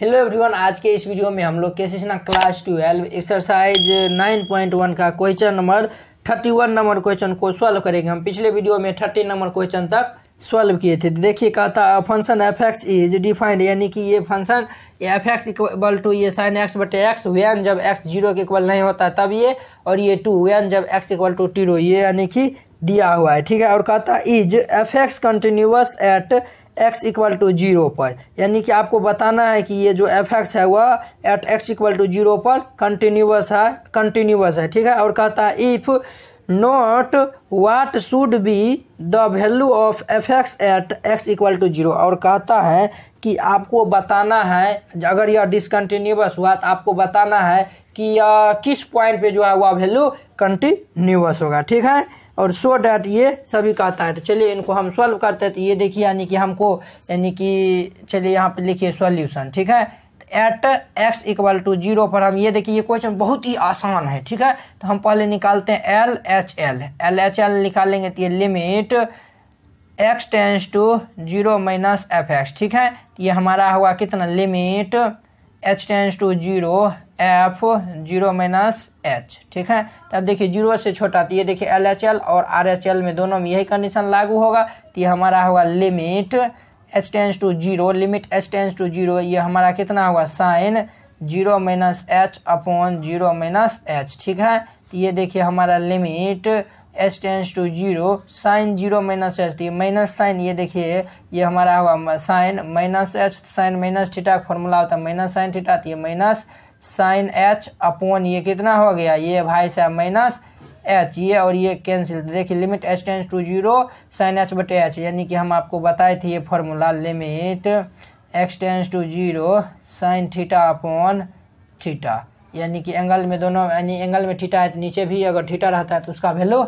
hello everyone आज के इस वीडियो में हम लोग कैसे class twelve exercise nine point one का question number thirty one number question को सॉल्व करेंगे हम पिछले वीडियो में थर्टी नंबर क्वेश्चन तक सॉल्व किए थे देखिए कहा था function F x is defined यानी कि ये function F X equal to ये sine X but X when जब एक्स जीरो के इक्वल नहीं होता तब ये और ये टू वैन जब एक्स इक्वल टू जीरो ये यानी कि दिया हुआ है ठीक है और कहता is F X continuous at x equal to zero पर यानी कि आपको बताना है कि ये जो एफ एक्स है वह at x equal to zero पर कंटिन्यूस है कंटिन्यूस है ठीक है और कहता है if not what should be the value of F X at x equal to zero और कहता है कि आपको बताना है अगर यह डिसकंटिन्यूस हुआ तो आपको बताना है कि यह किस पॉइंट पे जो है वह वैल्यू कंटिन्यूस होगा ठीक है और सो डैट ये सभी का आता है तो चलिए इनको हम सॉल्व करते हैं तो ये देखिए यानी कि हमको यानी कि चलिए यहाँ पे लिखिए सॉल्यूशन ठीक है at x equal to zero पर हम ये देखिए ये क्वेश्चन बहुत ही आसान है ठीक है तो हम पहले निकालते हैं L H L L H L निकालेंगे तो ये limit x tends to zero minus F X ठीक है तो ये हमारा हुआ कितना limit H tends to zero F zero minus H ठीक है तब देखिए जीरो से छोटा तो ये देखिए एल एच एल और आर एच एल में दोनों में यही कंडीशन लागू होगा तो ये हमारा होगा limit H tends to zero limit H tends to zero ये हमारा कितना होगा sine zero minus H upon zero minus H ठीक है तो ये देखिए हमारा limit H tends to zero sine zero minus H तो ये माइनस साइन ये देखिए ये हमारा होगा sine minus H sine minus theta का फॉर्मूला होता है माइनस साइन थीटा तो ये माइनस साइन एच अपॉन ये कितना हो गया ये भाई साहब माइनस एच ये और ये कैंसिल देखिए limit H tends to zero sine H बटे एच यानी कि हम आपको बताए थे ये formula limit x tends to zero sine theta upon theta यानी कि एंगल में दोनों यानी एंगल में थीटा है तो नीचे भी अगर थीटा रहता है तो उसका वैल्यू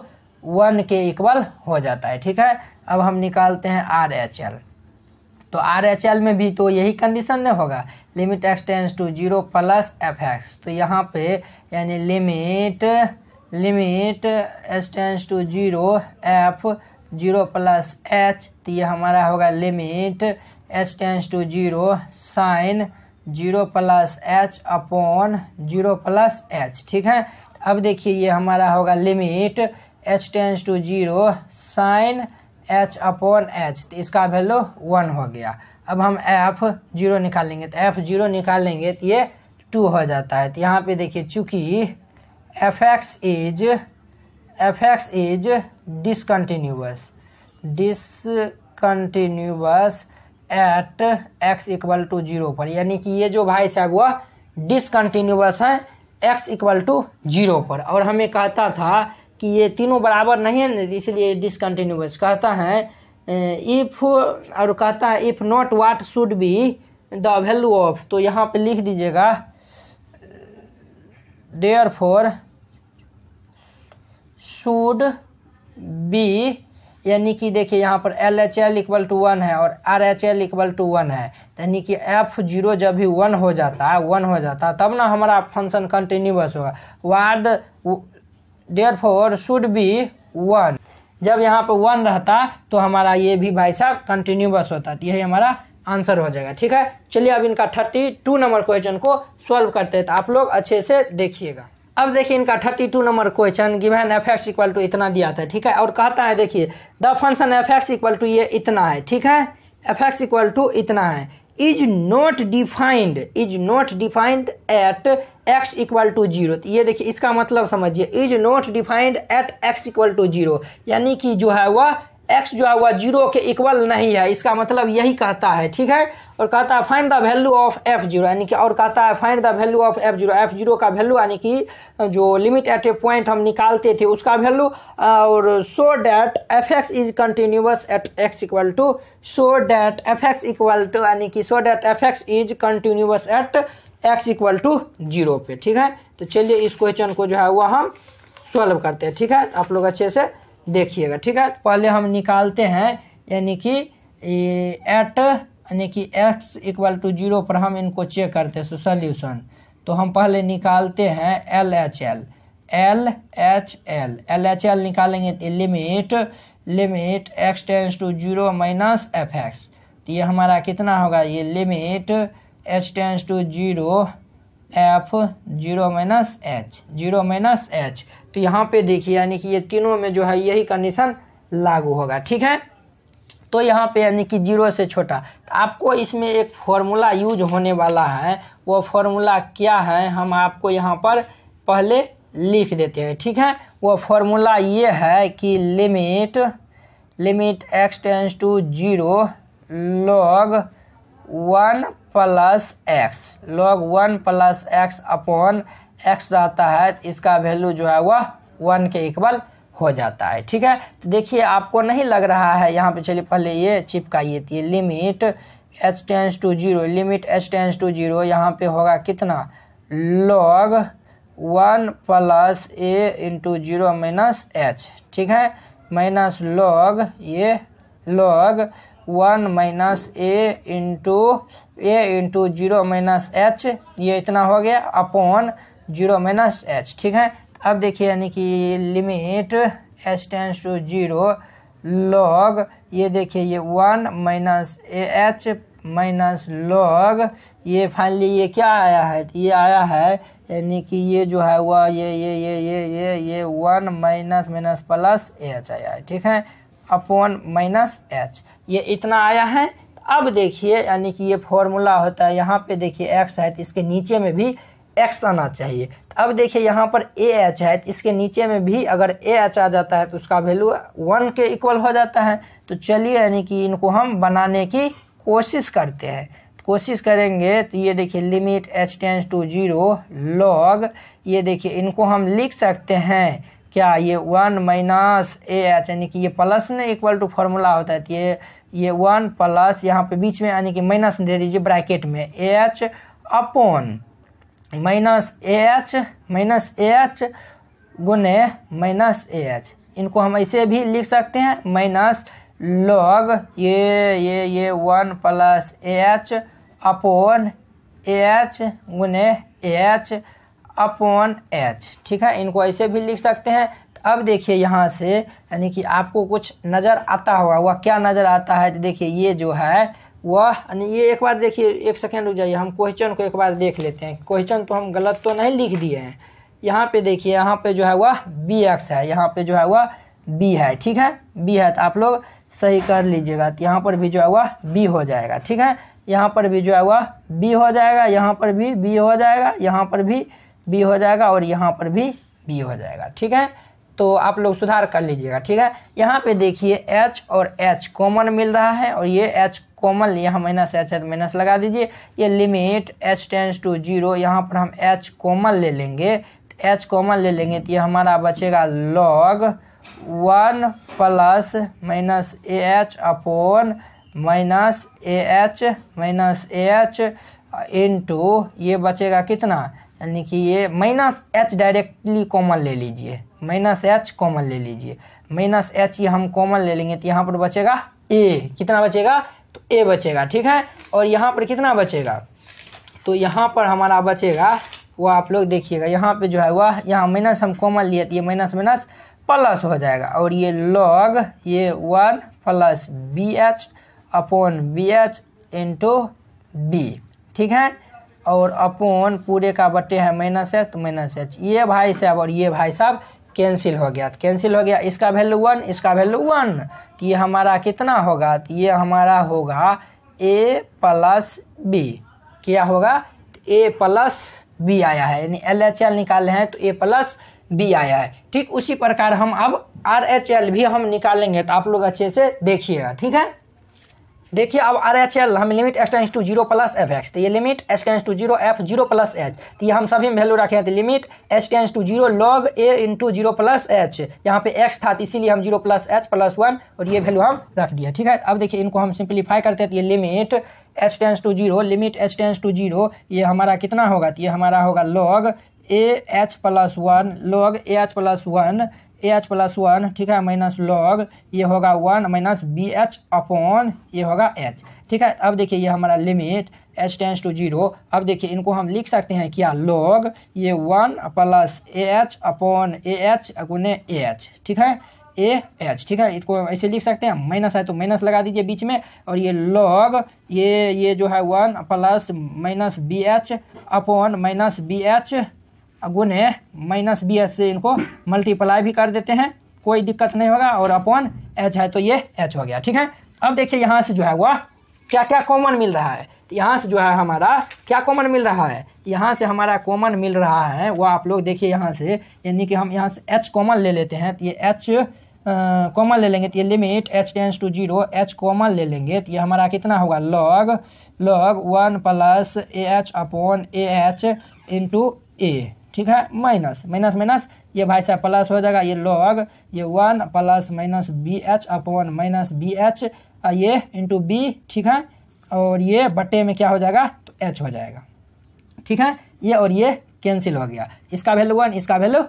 वन के इक्वल हो जाता है ठीक है अब हम निकालते हैं आर एच एल तो आर एच एल में भी तो यही कंडीशन नहीं होगा limit x tends to zero plus F X तो यहाँ पे यानी limit limit S tends to zero F zero plus H तो ये हमारा होगा limit H tends to zero sine zero plus H upon zero plus H ठीक है अब देखिए ये हमारा होगा limit H tends to zero sine H upon H तो इसका वैल्यू वन हो गया अब हम एफ जीरो निकालेंगे तो एफ जीरो निकालेंगे तो ये टू हो जाता है तो यहाँ पे देखिए चूँकि F x is F x is discontinuous discontinuous at x equal to zero पर यानी कि ये जो भाई साहब वह डिसकन्टिन्यूस हैं एक्स इक्वल टू जीरो पर और हमें कहता था कि ये तीनों बराबर नहीं है इसलिए डिसकन्टिन्यूस कहता है इफ़ और कहता है if not what should be the value of तो यहाँ पे लिख दीजिएगा डेयर फोर शुड बी यानी कि देखिए यहाँ पर L H L equal to one है और R H L equal to one है यानी कि एफ जीरो जब भी वन हो जाता है वन हो जाता है तब ना हमारा फंक्शन कंटिन्यूस होगा what therefore should be one जब यहाँ पर वन रहता तो हमारा ये भी भाई साहब कंटिन्यूबस होता तो यही हमारा आंसर हो जाएगा ठीक है चलिए अब इनका थर्टी टू नंबर क्वेश्चन को सॉल्व करते हैं तो आप लोग अच्छे से देखिएगा अब देखिए इनका thirty two number question given F X equal to इतना दिया था ठीक है और कहता है देखिए the function F X equal to ये इतना है ठीक है एफ एक्स इक्वल टू इतना है is not defined is not defined at x equal to zero ये देखिए इसका मतलब समझिए is not defined at x equal to zero यानी कि जो है वह एक्स जो है वह जीरो के इक्वल नहीं है इसका मतलब यही कहता है ठीक है और कहता है find the value of F zero यानी कि और कहता है find the value of F zero F zero का वैल्यू यानी कि जो लिमिट एट ए पॉइंट हम निकालते थे उसका वैल्यू और so that F x is continuous at x equal to so that F X equal to यानी कि so that F x is continuous at x equal to zero पे ठीक है तो चलिए इस क्वेश्चन को जो है वह हम सॉल्व करते हैं ठीक है आप लोग अच्छे से देखिएगा ठीक है तो पहले हम निकालते हैं यानी कि एट यानी कि एक्स इक्वल टू जीरो पर हम इनको चेक करते हैं सोल्यूशन तो हम पहले निकालते हैं L H L L H L L H L निकालेंगे तो limit limit x tends to zero minus F X तो ये हमारा कितना होगा ये limit H tends to zero F zero minus H zero minus H तो यहाँ पे देखिए यानी कि ये तीनों में जो है यही कंडीशन लागू होगा ठीक है तो यहाँ पे यानी कि जीरो से छोटा तो आपको इसमें एक फॉर्मूला यूज होने वाला है वो फॉर्मूला क्या है हम आपको यहाँ पर पहले लिख देते हैं ठीक है वो फॉर्मूला ये है कि limit limit x tends to zero log one plus X log one plus x upon x रहता है तो इसका वैल्यू जो है वह वन के इक्वल हो जाता है ठीक है तो देखिए आपको नहीं लग रहा है यहाँ पे चलिए पहले ये चिपकाइए थी limit H tends to zero limit H tends to zero यहाँ पे होगा कितना log one plus A into zero minus H ठीक है माइनस लॉग ये log one minus A into A into zero minus H ये इतना हो गया अपॉन जीरो माइनस एच ठीक है अब देखिए यानी कि limit H tends to zero log ये देखिए ये one minus A H minus log ये फाइनली ये क्या आया है ये आया है यानी कि ये जो है वह ये ये ये ये ये ये one minus minus plus H आया है ठीक है अपॉन माइनस एच ये इतना आया है अब देखिए यानी कि ये फॉर्मूला होता है यहाँ पे देखिए एक्स है तो इसके नीचे में भी एक्स आना चाहिए तो अब देखिए यहाँ पर ए एच है तो इसके नीचे में भी अगर ए एच आ जाता है तो उसका वैल्यू वन के इक्वल हो जाता है तो चलिए यानी कि इनको हम बनाने की कोशिश करते हैं कोशिश करेंगे तो ये देखिए limit H tends to zero log ये देखिए इनको हम लिख सकते हैं क्या ये वन माइनस ए एच यानी कि ये प्लस ने इक्वल टू फार्मूला होता है तो ये ये वन प्लस यहाँ पे बीच में यानी कि माइनस दे दीजिए ब्रैकेट में A H upon minus A H minus A H गुने माइनस ए एच इनको हम ऐसे भी लिख सकते हैं माइनस लॉग ये ये ये one plus A H upon A H गुने ए एच अपॉन एच ठीक है इनको ऐसे भी लिख सकते हैं अब देखिए यहाँ से यानी कि आपको कुछ नज़र आता होगा वह क्या नज़र आता है देखिए ये जो है वह यानी ये एक बार देखिए एक सेकेंड रुक जाइए हम क्वेश्चन को एक बार देख लेते हैं क्वेश्चन तो हम गलत तो नहीं लिख दिए हैं यहाँ पे देखिए यहाँ पे जो है वह बी एक्स है यहाँ पे जो है वह बी है ठीक है बी है तो आप लोग सही कर लीजिएगा तो यहाँ पर भी जो है वह बी हो जाएगा ठीक है यहाँ पर भी जो है वह बी हो जाएगा यहाँ पर भी बी हो जाएगा यहाँ पर भी बी हो जाएगा और यहाँ पर भी बी हो जाएगा ठीक है तो आप लोग सुधार कर लीजिएगा ठीक है यहाँ पे देखिए एच और एच कॉमन मिल रहा है और ये एच कॉमन यहाँ माइनस एच है तो माइनस लगा दीजिए ये limit H tends to zero यहाँ पर हम एच कॉमन ले लेंगे तो एच कॉमन ले लेंगे तो ये हमारा बचेगा log one plus minus A H upon minus A H minus A H into ये बचेगा कितना यानी कि ये माइनस एच डायरेक्टली कॉमन ले लीजिए माइनस एच कॉमन ले लीजिए माइनस एच ये हम कॉमन ले लेंगे तो यहाँ पर बचेगा ए कितना बचेगा तो ए बचेगा ठीक है और यहाँ पर कितना बचेगा तो यहाँ पर हमारा बचेगा वो आप लोग देखिएगा यहाँ पे जो है वह यहाँ माइनस हम कॉमन लिए तो ये माइनस माइनस प्लस हो जाएगा और ये लॉग ये one plus B H upon B H into B ठीक है और अपन पूरे का बटे है माइनस एच तो माइनस एच ये भाई साहब और ये भाई साहब कैंसिल हो गया कैंसिल हो गया इसका वैल्यू वन इसका वैल्यू वन तो ये हमारा कितना होगा तो ये हमारा होगा ए प्लस बी क्या होगा तो ए प्लस बी आया है यानी एल एच एल निकाले हैं तो ए प्लस बी आया है ठीक उसी प्रकार हम अब आर एच एल भी हम निकालेंगे तो आप लोग अच्छे से देखिएगा ठीक है देखिए अब आर एच एल हम limit S tends to zero plus F X तो ये limit H tends to zero F zero plus H तो ये हम सभी में वैल्यू रखे हैं तो limit H tends to zero log A into zero plus H यहाँ पे एक्स था तो इसीलिए हम zero plus H plus one और ये वैल्यू हम रख दिया ठीक है अब देखिए इनको हम सिंप्लीफाई करते हैं तो ये limit H tends to zero limit H tends to zero ये हमारा कितना होगा तो ये हमारा होगा log A H plus one log A H plus one A H plus one ठीक है माइनस लॉग ये होगा one minus B H upon ये होगा एच ठीक है अब देखिए ये हमारा limit H tends to zero अब देखिए इनको हम लिख सकते हैं क्या लॉग ये one plus A H upon A H अगुने ए एच ठीक है ए एच ठीक है इसको ऐसे लिख सकते हैं माइनस है तो माइनस लगा दीजिए बीच में और ये लॉग ये ये जो है one plus minus B H upon minus B H गुने माइनस बी एच से इनको मल्टीप्लाई भी कर देते हैं कोई दिक्कत नहीं होगा और अपॉन एच है तो ये एच हो गया ठीक है अब देखिए यहाँ से जो है वह क्या क्या कॉमन मिल रहा है तो यहाँ से जो है हमारा क्या कॉमन मिल रहा है तो यहाँ से हमारा कॉमन मिल रहा है वह आप लोग देखिए यहाँ से यानी कि हम यहाँ से एच कॉमन ले लेते हैं तो ये एच कॉमन ले लेंगे तो ये limit H tends to zero h common ले लेंगे तो ये हमारा कितना होगा log log one plus A H upon A h into a ठीक है माइनस माइनस माइनस ये भाई साहब प्लस हो जाएगा ये लॉग ये one plus minus B H upon minus B h ये इंटू बी ठीक है और ये बटे में क्या हो जाएगा तो एच हो जाएगा ठीक है ये और ये कैंसिल हो गया इसका वैल्यू वन इसका वैल्यू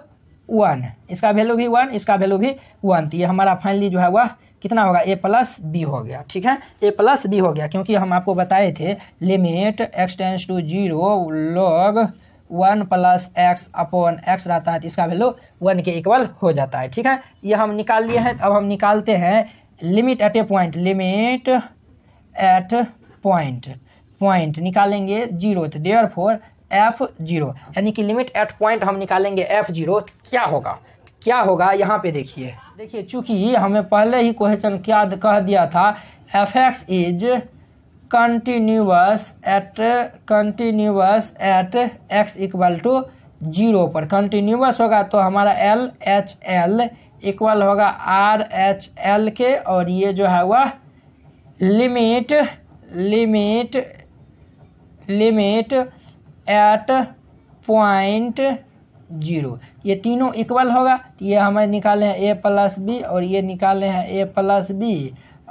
वन इसका वैल्यू भी वन इसका वैल्यू भी वन तो ये हमारा फाइनली जो है वह कितना होगा ए प्लस बी हो गया ठीक है ए प्लस बी हो गया क्योंकि हम आपको बताए थे limit x tends to zero log one plus x upon x रहता है तो इसका वैल्यू वन के इक्वल हो जाता है ठीक है ये हम निकाल लिए हैं अब हम निकालते हैं limit at a point limit at point point निकालेंगे जीरो तो देयर फोर एफ जीरो यानी कि लिमिट एट पॉइंट हम निकालेंगे एफ जीरो क्या होगा क्या होगा यहाँ पे देखिए देखिए चूंकि हमें पहले ही क्वेश्चन क्या कह दिया था f x is continuous at continuous at x equal to zero पर कंटिन्यूस होगा तो हमारा एल एच एल इक्वल होगा आर एच एल के और ये जो है वह limit limit limit at point zero ये तीनों इक्वल होगा तो ये हमें निकाले हैं ए प्लस बी और ये निकाले हैं ए प्लस बी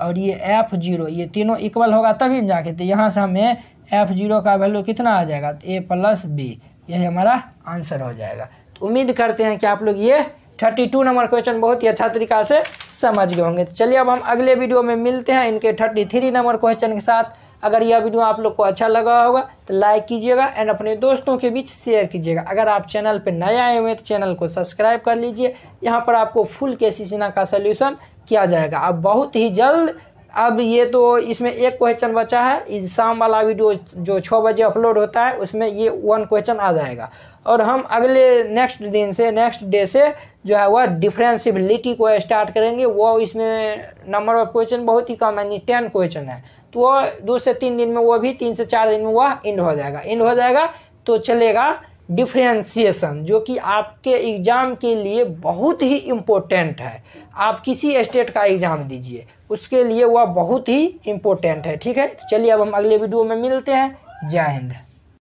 और ये एफ जीरो ये तीनों इक्वल होगा तभी जाके तो यहाँ से हमें एफ जीरो का वैल्यू कितना आ जाएगा तो ए प्लस बी यही हमारा आंसर हो जाएगा तो उम्मीद करते हैं कि आप लोग ये थर्टी टू नंबर क्वेश्चन बहुत ही अच्छा तरीका से समझ गए होंगे तो चलिए अब हम अगले वीडियो में मिलते हैं इनके थर्टी थ्री नंबर क्वेश्चन के साथ अगर यह वीडियो आप लोग को अच्छा लगा होगा तो लाइक कीजिएगा एंड अपने दोस्तों के बीच शेयर कीजिएगा अगर आप चैनल पर नए आए हुए हैं तो चैनल को सब्सक्राइब कर लीजिए यहाँ पर आपको फुल के सी सिन्हा का सोल्यूशन किया जाएगा अब बहुत ही जल्द अब ये तो इसमें एक क्वेश्चन बचा है शाम वाला वीडियो जो छः बजे अपलोड होता है उसमें ये वन क्वेश्चन आ जाएगा और हम अगले नेक्स्ट दिन से नेक्स्ट डे से जो है वह डिफ्रेंसिबिलिटी को स्टार्ट करेंगे वो इसमें नंबर ऑफ क्वेश्चन बहुत ही कम यानी टेन क्वेश्चन है तो वह दो से तीन दिन में वो भी तीन से चार दिन में वह इंड हो जाएगा इंड हो जाएगा तो चलेगा डिफ्रेंसिएशन जो कि आपके एग्ज़ाम के लिए बहुत ही इम्पोर्टेंट है आप किसी स्टेट का एग्ज़ाम दीजिए उसके लिए वह बहुत ही इम्पोर्टेंट है ठीक है तो चलिए अब हम अगले वीडियो में मिलते हैं जय हिंद